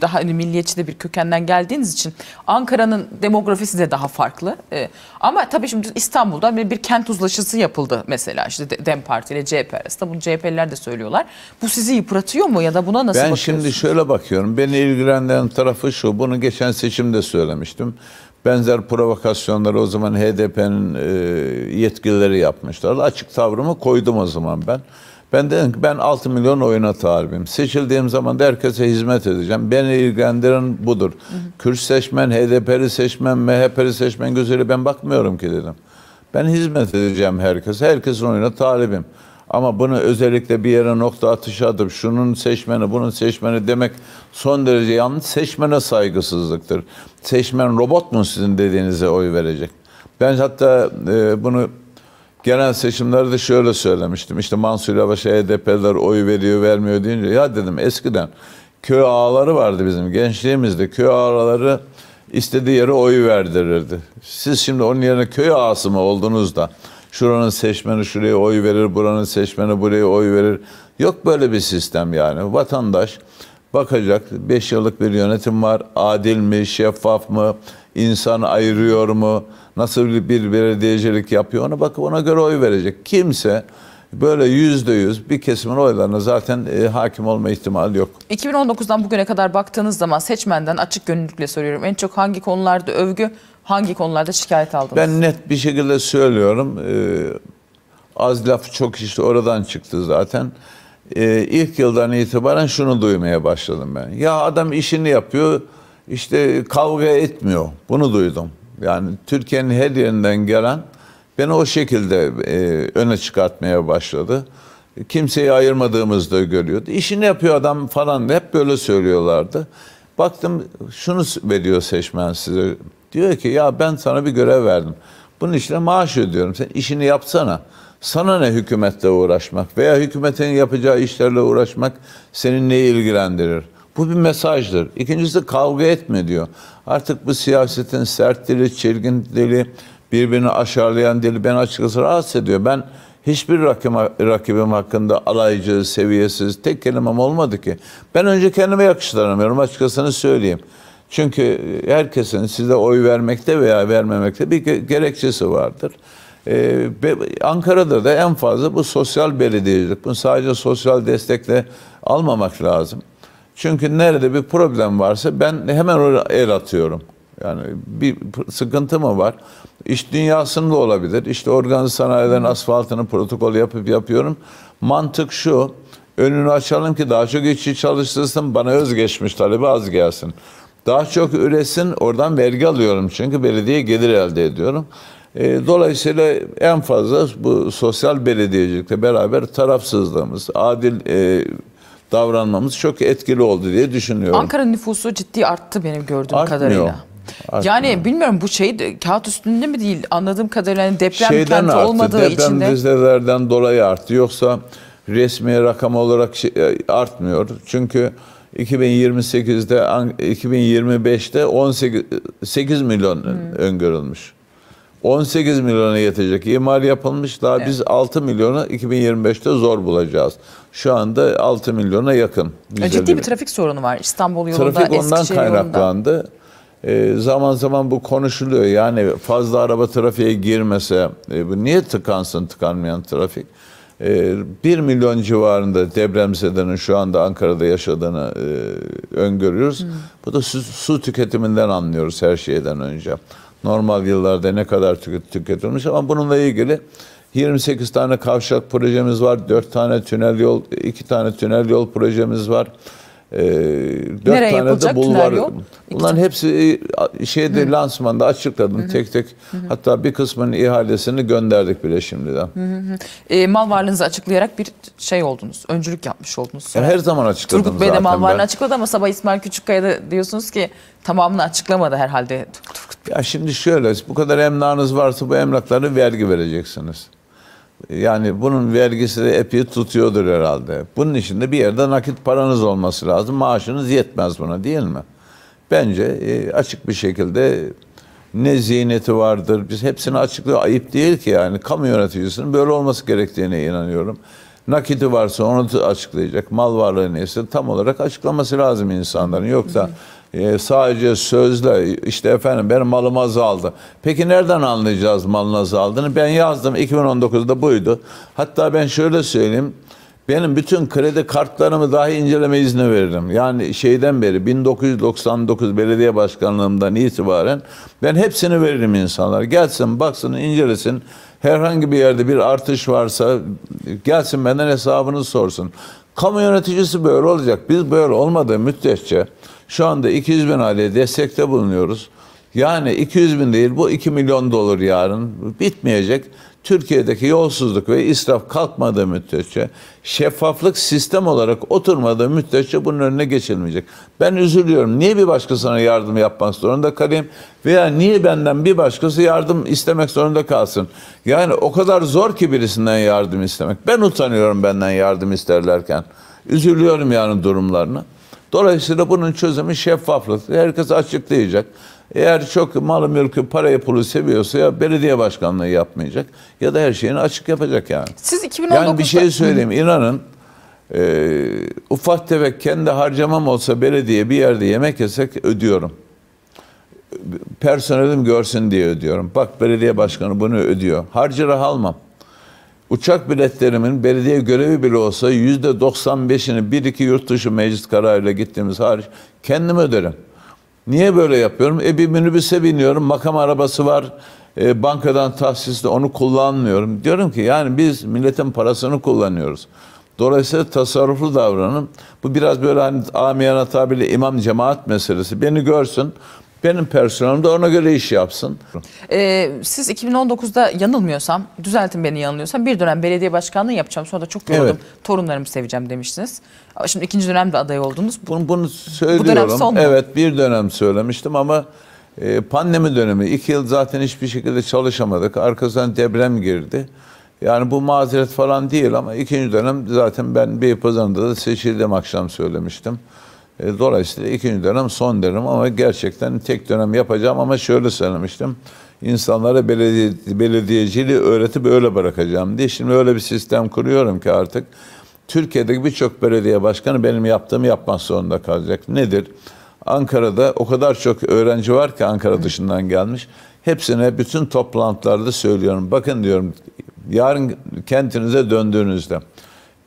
daha hani milliyetçi de bir kökenden geldiğiniz için Ankara'nın demografisi de daha farklı. E, ama tabii şimdi İstanbul'da bir kent uzlaşısı yapıldı mesela işte DEM Parti ile CHP arasında. Bunu CHP'liler de söylüyorlar. Bu sizi yıpratıyor mu ya da buna nasıl ben bakıyorsunuz? Ben şimdi şöyle bakıyorum. Beni ilgilendiren tarafı şu. Bunu geçen seçimde söylemiştim benzer provokasyonları o zaman HDP'nin e, yetkilileri yapmışlardı. Açık tavrımı koydum o zaman ben. Ben dedim ki ben 6 milyon oyuna talibim. Seçildiğim zaman da herkese hizmet edeceğim. Beni ilgilendiren budur. Hı Kürt seçmen, HDP'li seçmen, MHP'li seçmen gözüyle ben bakmıyorum ki dedim. Ben hizmet edeceğim herkese. Herkesin oyuna talibim. Ama bunu özellikle bir yere nokta atışı atıp şunun seçmeni, bunun seçmeni demek son derece yanlış. Seçmene saygısızlıktır. Seçmen robot mu sizin dediğinize oy verecek? Ben hatta e, bunu genel seçimlerde şöyle söylemiştim. İşte Mansur Yavaş'a HDP'ler e oy veriyor, vermiyor deyince ya dedim eskiden köy ağaları vardı bizim gençliğimizde. Köy ağaları istediği yere oy verdirirdi. Siz şimdi onun yerine köy ağası mı oldunuz da Şuranın seçmeni şuraya oy verir, buranın seçmeni buraya oy verir. Yok böyle bir sistem yani. Vatandaş bakacak 5 yıllık bir yönetim var. Adil mi, şeffaf mı, insan ayırıyor mu, nasıl bir belediyecilik yapıyor ona, bakıp ona göre oy verecek. Kimse böyle yüzde yüz bir kesimin oylarına zaten e, hakim olma ihtimali yok. 2019'dan bugüne kadar baktığınız zaman seçmenden açık gönüllülükle soruyorum. En çok hangi konularda övgü, hangi konularda şikayet aldınız? Ben net bir şekilde söylüyorum. Ee, az laf çok işte oradan çıktı zaten. Ee, ilk yıldan itibaren şunu duymaya başladım ben. Ya adam işini yapıyor, işte kavga etmiyor. Bunu duydum. Yani Türkiye'nin her yerinden gelen beni o şekilde e, öne çıkartmaya başladı. Kimseyi ayırmadığımızı da görüyordu. İşini yapıyor adam falan hep böyle söylüyorlardı. Baktım şunu veriyor seçmen size Diyor ki ya ben sana bir görev verdim. Bunun işine maaş ödüyorum. Sen işini yapsana. Sana ne hükümetle uğraşmak veya hükümetin yapacağı işlerle uğraşmak seni ne ilgilendirir? Bu bir mesajdır. İkincisi kavga etme diyor. Artık bu siyasetin sert dili, çirkin dili, birbirini aşağılayan dili beni açıkçası rahatsız ediyor. Ben hiçbir rakibim, rakibim hakkında alaycı, seviyesiz tek kelimem olmadı ki. Ben önce kendime yakıştıramıyorum açıkçası söyleyeyim. Çünkü herkesin size oy vermekte veya vermemekte bir gerekçesi vardır. Ee, Ankara'da da en fazla bu sosyal belediyecilik. Bunu sadece sosyal destekle almamak lazım. Çünkü nerede bir problem varsa ben hemen oraya el atıyorum. Yani bir sıkıntı mı var? İş dünyasında olabilir. İşte organize sanayiden asfaltını protokol yapıp yapıyorum. Mantık şu. Önünü açalım ki daha çok işçi çalıştırsın. Bana özgeçmiş talebi az gelsin. Daha çok üresin, oradan vergi alıyorum çünkü belediye gelir elde ediyorum. E, dolayısıyla en fazla bu sosyal belediyecilikle beraber tarafsızlığımız, adil e, davranmamız çok etkili oldu diye düşünüyorum. Ankara nüfusu ciddi arttı benim gördüğüm Artmıyor. kadarıyla. Artmıyor. Yani bilmiyorum bu şey kağıt üstünde mi değil anladığım kadarıyla yani deprem Şeyden kenti arttı, olmadığı deprem için de. Deprem dizelerden dolayı arttı. Yoksa resmi rakam olarak şey, e, artmıyor. Çünkü 2028'de 2025'te 18 8 milyon hmm. öngörülmüş. 18 milyona yetecek imar yapılmış. Daha evet. biz 6 milyonu 2025'te zor bulacağız. Şu anda 6 milyona yakın. Ciddi bir trafik sorunu var İstanbul yolunda, Trafik ondan Eskişehir kaynaklandı. E, zaman zaman bu konuşuluyor. Yani fazla araba trafiğe girmese e, niye tıkansın tıkanmayan trafik? 1 ee, milyon civarında depremzedenin şu anda Ankara'da yaşadığını e, öngörüyoruz. Hmm. Bu da su, su tüketiminden anlıyoruz her şeyden önce. Normal yıllarda ne kadar tüketilmiş ama bununla ilgili 28 tane kavşak projemiz var, 4 tane tünel yol, 2 tane tünel yol projemiz var. E, dört Nereye tane de bulvar. Yol? Bunların hepsi e, şeyde Hı. lansmanda açıkladım Hı. tek tek. Hı. Hatta bir kısmının ihalesini gönderdik bile şimdiden. Hı. Hı. E, mal varlığınızı açıklayarak bir şey oldunuz. Öncülük yapmış oldunuz. E, her zaman açıkladım Turgut Bey de mal varlığını açıkladı ama sabah İsmail Küçükkaya'da diyorsunuz ki tamamını açıklamadı herhalde. Ya şimdi şöyle bu kadar emlakınız varsa bu emlakları vergi vereceksiniz. Yani bunun vergisi de epi tutuyordur herhalde. Bunun için de bir yerde nakit paranız olması lazım. Maaşınız yetmez buna değil mi? Bence e, açık bir şekilde ne ziyneti vardır. Biz hepsini açıklıyor. Ayıp değil ki yani. Kamu yöneticisinin böyle olması gerektiğine inanıyorum. Nakiti varsa onu açıklayacak. Mal varlığı neyse tam olarak açıklaması lazım insanların. Yoksa e, sadece sözle işte efendim benim malım azaldı. Peki nereden anlayacağız malın azaldığını? Ben yazdım 2019'da buydu. Hatta ben şöyle söyleyeyim. Benim bütün kredi kartlarımı dahi inceleme izni veririm. Yani şeyden beri 1999 belediye başkanlığımdan itibaren ben hepsini veririm insanlar. Gelsin baksın incelesin. Herhangi bir yerde bir artış varsa gelsin benden hesabını sorsun. Kamu yöneticisi böyle olacak. Biz böyle olmadığı müddetçe şu anda 200 bin aileye destekte bulunuyoruz. Yani 200 bin değil bu 2 milyon dolar yarın bitmeyecek. Türkiye'deki yolsuzluk ve israf kalkmadığı müddetçe, şeffaflık sistem olarak oturmadığı müddetçe bunun önüne geçilmeyecek. Ben üzülüyorum. Niye bir başkasına yardım yapmak zorunda kalayım? Veya niye benden bir başkası yardım istemek zorunda kalsın? Yani o kadar zor ki birisinden yardım istemek. Ben utanıyorum benden yardım isterlerken. Üzülüyorum yani durumlarını. Dolayısıyla bunun çözümü şeffaflık. Herkes açıklayacak. Eğer çok malı mülkü parayı pulu seviyorsa ya belediye başkanlığı yapmayacak ya da her şeyini açık yapacak yani. Siz 2019'da... Yani bir şey söyleyeyim inanın e, ufak tefek kendi harcamam olsa belediye bir yerde yemek yesek ödüyorum. Personelim görsün diye ödüyorum. Bak belediye başkanı bunu ödüyor. Harcı almam. Uçak biletlerimin belediye görevi bile olsa yüzde 95'ini bir iki yurt dışı meclis kararıyla gittiğimiz hariç kendim öderim. Niye böyle yapıyorum? E bir minibüse biniyorum, makam arabası var, e, bankadan tahsisli onu kullanmıyorum. Diyorum ki yani biz milletin parasını kullanıyoruz. Dolayısıyla tasarruflu davranın. Bu biraz böyle hani amiyana tabiri imam cemaat meselesi. Beni görsün, benim personelim de ona göre iş yapsın. Ee, siz 2019'da yanılmıyorsam, düzeltin beni yanılıyorsam bir dönem belediye başkanlığı yapacağım. Sonra da çok yoruldum. Evet. Torunlarımı seveceğim demiştiniz. Şimdi ikinci dönemde aday oldunuz. Bunu, bunu söylüyorum. Bu dönem son mu? Evet bir dönem söylemiştim ama e, pandemi dönemi. iki yıl zaten hiçbir şekilde çalışamadık. Arkasından deprem girdi. Yani bu mazeret falan değil ama ikinci dönem zaten ben bir Beypazarı'nda da seçildim akşam söylemiştim. E, dolayısıyla ikinci dönem son dönem ama gerçekten tek dönem yapacağım ama şöyle söylemiştim. İnsanlara belediye, belediyeciliği öğretip öyle bırakacağım diye. Şimdi öyle bir sistem kuruyorum ki artık Türkiye'deki birçok belediye başkanı benim yaptığımı yapmak zorunda kalacak. Nedir? Ankara'da o kadar çok öğrenci var ki Ankara dışından gelmiş. Hepsine bütün toplantılarda söylüyorum. Bakın diyorum yarın kentinize döndüğünüzde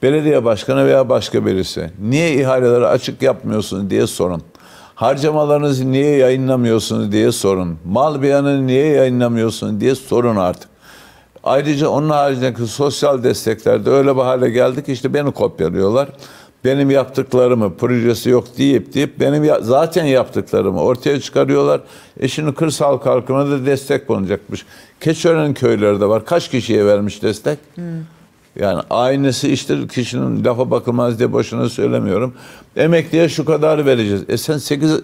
Belediye başkanı veya başka birisi niye ihaleleri açık yapmıyorsunuz diye sorun. Harcamalarınızı niye yayınlamıyorsunuz diye sorun. Mal beyanını niye yayınlamıyorsunuz diye sorun artık. Ayrıca onun haricindeki sosyal desteklerde öyle bir hale geldik işte beni kopyalıyorlar. Benim yaptıklarımı projesi yok deyip deyip benim ya, zaten yaptıklarımı ortaya çıkarıyorlar. E şimdi kırsal kalkınmada destek bulunacakmış. Keçören köyleri de var. Kaç kişiye vermiş destek? Hmm. Yani aynısı iştir kişinin lafa bakılmaz diye boşuna söylemiyorum. Emekliye şu kadar vereceğiz. E sen 8 e,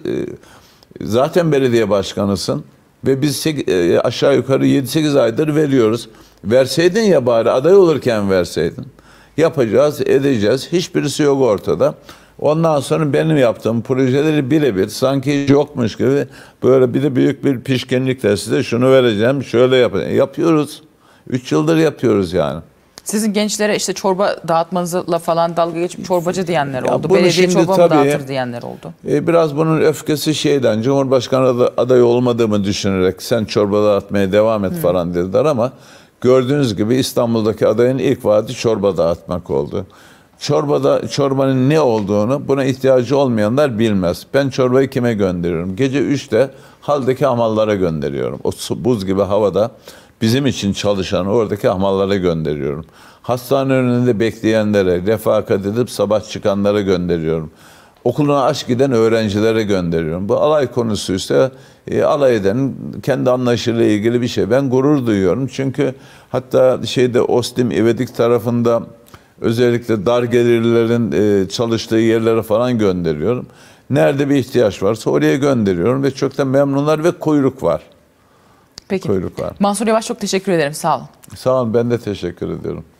zaten belediye başkanısın ve biz 8, e, aşağı yukarı 7-8 aydır veriyoruz. Verseydin ya bari aday olurken verseydin. Yapacağız, edeceğiz. Hiçbirisi yok ortada. Ondan sonra benim yaptığım projeleri birebir sanki yokmuş gibi böyle bir de büyük bir pişkinlikle size şunu vereceğim, şöyle yapacağım. Yapıyoruz. Üç yıldır yapıyoruz yani. Sizin gençlere işte çorba dağıtmanızla falan dalga geçip çorbacı diyenler ya oldu. Belediye çorba tabii, dağıtır diyenler oldu. E, biraz bunun öfkesi şeyden Cumhurbaşkanı adayı olmadığımı düşünerek sen çorba dağıtmaya devam et Hı. falan dediler ama gördüğünüz gibi İstanbul'daki adayın ilk vaadi çorba dağıtmak oldu. Çorbada çorbanın ne olduğunu buna ihtiyacı olmayanlar bilmez. Ben çorbayı kime gönderiyorum? Gece 3'te haldeki hamallara gönderiyorum. O buz gibi havada bizim için çalışan oradaki ahmalara gönderiyorum. Hastane önünde bekleyenlere, refakat edip sabah çıkanlara gönderiyorum. Okuluna aç giden öğrencilere gönderiyorum. Bu alay konusu ise e, alay eden kendi anlayışıyla ilgili bir şey. Ben gurur duyuyorum. Çünkü hatta şeyde Ostim İvedik tarafında özellikle dar gelirlerin e, çalıştığı yerlere falan gönderiyorum. Nerede bir ihtiyaç varsa oraya gönderiyorum ve çok da memnunlar ve kuyruk var. Peki. kuyruk var. Mansur Yavaş çok teşekkür ederim. Sağ olun. Sağ olun. Ben de teşekkür ediyorum.